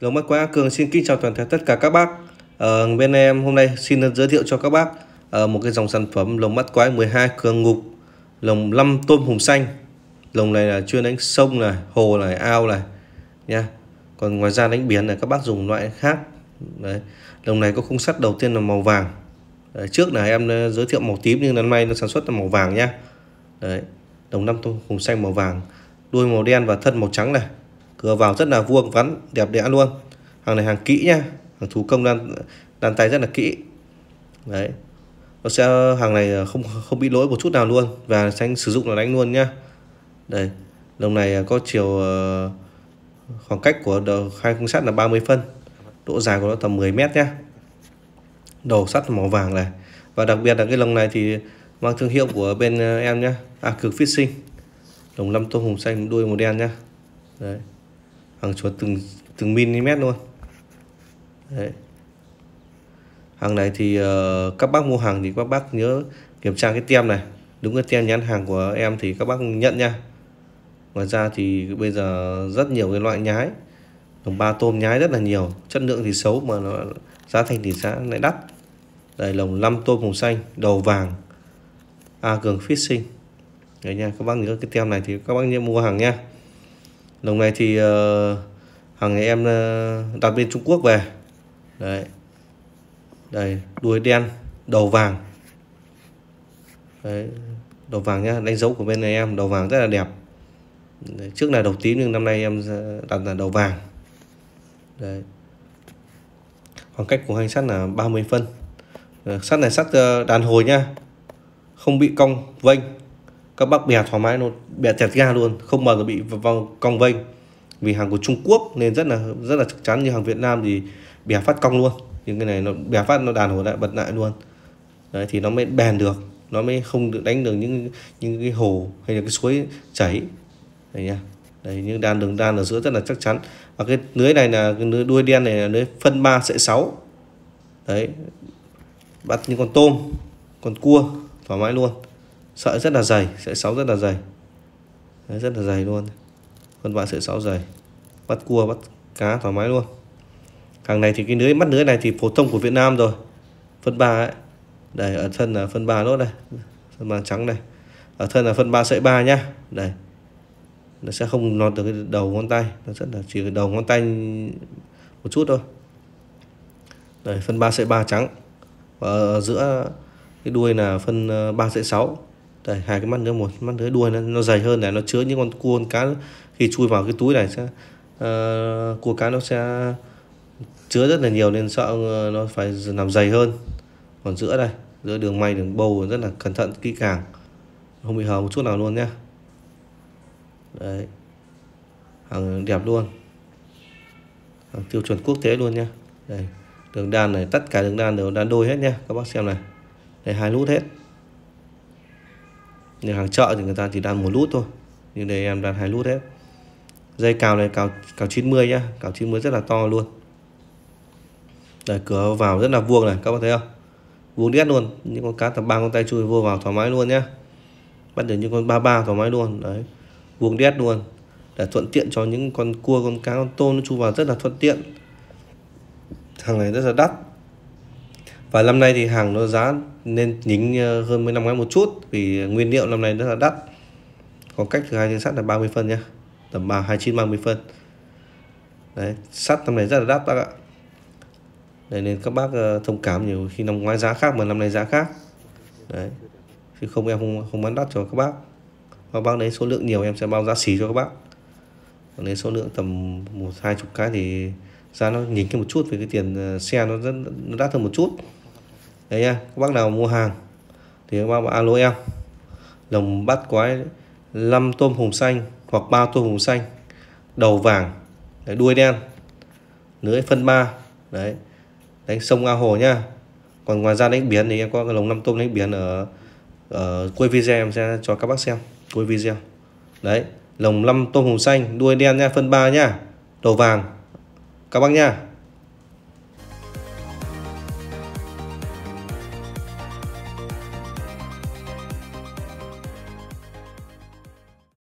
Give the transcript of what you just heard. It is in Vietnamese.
Lồng mắt quái Cường xin kính chào toàn thể tất cả các bác ờ, Bên em hôm nay xin giới thiệu cho các bác ờ, Một cái dòng sản phẩm lồng mắt quái 12 cường ngục Lồng 5 tôm hùm xanh Lồng này là chuyên đánh sông này, hồ này, ao này nha. Còn ngoài ra đánh biển này các bác dùng loại khác Đấy. Lồng này có khung sắt đầu tiên là màu vàng Đấy, Trước là em giới thiệu màu tím nhưng lần nay nó sản xuất là màu vàng nhá Đấy. lồng năm tôm hùm xanh màu vàng Đuôi màu đen và thân màu trắng này cửa vào rất là vuông vắn đẹp đẽ luôn hàng này hàng kỹ nha hàng thủ công đan đan tay rất là kỹ đấy nó sẽ hàng này ờ, không không bị lỗi một chút nào luôn và xanh sử dụng là đánh luôn nhá đây lồng này ờ, có chiều ờ, khoảng cách của hai khung sắt là 30 phân độ dài của nó tầm 10 mét nhá. đầu sắt màu vàng này và đặc biệt là cái lồng này thì mang thương hiệu của bên em nhá, à cực sinh, lồng 5 tôm hùng xanh đuôi màu đen nhá đấy hàng chuột từng từng mm luôn Đấy. hàng này thì uh, các bác mua hàng thì các bác nhớ kiểm tra cái tem này đúng cái tem nhãn hàng của em thì các bác nhận nha ngoài ra thì bây giờ rất nhiều cái loại nhái đồng ba tôm nhái rất là nhiều chất lượng thì xấu mà nó, giá thành thì giá lại đắt đây lồng 5 tôm hồng xanh đầu vàng a à, cường fishing đấy nha các bác nhớ cái tem này thì các bác nhớ mua hàng nha lồng này thì uh, hàng ngày em uh, đặt bên Trung Quốc về đấy đây đuôi đen đầu vàng đấy đầu vàng nhá đánh dấu của bên này em đầu vàng rất là đẹp đấy, trước là đầu tím nhưng năm nay em ờ, đặt là đầu vàng đấy khoảng cách của hai sắt là 30 phân sắt này sắt đàn hồi nhá, không bị cong vênh các bác bè thoải mái luôn bè tẹt ga luôn không bao giờ bị vòng cong vênh vì hàng của Trung Quốc nên rất là rất là chắc chắn như hàng Việt Nam thì bè phát cong luôn nhưng cái này nó bè phát nó đàn hồi lại bật lại luôn đấy thì nó mới bền được nó mới không được đánh được những những cái hồ hay là cái suối chảy đấy nha đấy những đàn đường đan ở giữa rất là chắc chắn và cái lưới này là cái lưới đuôi đen này là lưới phân ba sợi sáu đấy bắt những con tôm con cua thoải mái luôn sợi rất là dày sợi sáu rất là dày Đấy, rất là dày luôn phân loại sợi sáu dày bắt cua bắt cá thoải mái luôn Càng này thì cái lưới mắt lưới này thì phổ thông của Việt Nam rồi phân ba ấy đây ở thân là phân ba nốt đây phân ba trắng đây, ở thân là phân ba sợi ba nhá đây nó sẽ không lọt được cái đầu ngón tay nó rất là chỉ cái đầu ngón tay một chút thôi đây phân ba sợi ba trắng và ở giữa cái đuôi là phân ờ, ba sợi sáu đây hai cái mắt nữa một mắt lưới đuôi nó, nó dày hơn này nó chứa những con cua con cá khi chui vào cái túi này sẽ uh, cua cá nó sẽ chứa rất là nhiều nên sợ ờ, nó phải làm dày hơn còn giữa đây giữa đường may đường bầu rất là cẩn thận kỹ càng không bị hở một chút nào luôn nhé đấy hàng đẹp luôn hàng tiêu chuẩn quốc tế luôn nhé đây đường đan này tất cả đường đan đều đan đôi hết nhé các bác xem này đây hai nút hết nhưng hàng chợ thì người ta chỉ đan một lút thôi nhưng đây em đan hai lút hết dây cào này cào cào 90 nhá cào 90 rất là to luôn đây cửa vào rất là vuông này các bạn thấy không vuông đét luôn những con cá tầm ba con tay chui vô vào thoải mái luôn nhá bắt được những con ba ba thoải mái luôn đấy vuông đét luôn để thuận tiện cho những con cua con cá con tôm nó chui vào rất là thuận tiện hàng này rất là đắt và năm nay thì hàng nó giá nên nhính ờ, hơn mấy năm ngoái một chút vì nguyên liệu năm nay rất là đắt còn cách thứ hai trên sắt là 30 phân nhá tầm 3 29 30 phân đấy sắt năm nay rất là đắt bác ạ đấy, nên các bác ờ, thông cảm nhiều khi năm ngoái giá khác mà năm nay giá khác đấy chứ không em không không bán đắt cho các bác các bác lấy số lượng nhiều em sẽ bao giá xỉ cho các bác còn lấy số lượng tầm một hai chục cái thì giá nó nhìn cái một chút vì cái tiền ờ, xe nó rất nó đắt hơn một chút đấy nha các bác nào mua hàng thì các bác mà alo em lồng bắt quái 5 tôm hùm xanh hoặc 3 tôm hùm xanh đầu vàng đấy, đuôi đen lưới phân ba đấy đánh sông ao hồ nha còn ngoài ra đánh biển thì em có cái lồng 5 tôm đánh biển ở, ở cuối video em sẽ cho các bác xem cuối video đấy lồng 5 tôm hùm xanh đuôi đen nha phân ba nha đầu vàng các bác nha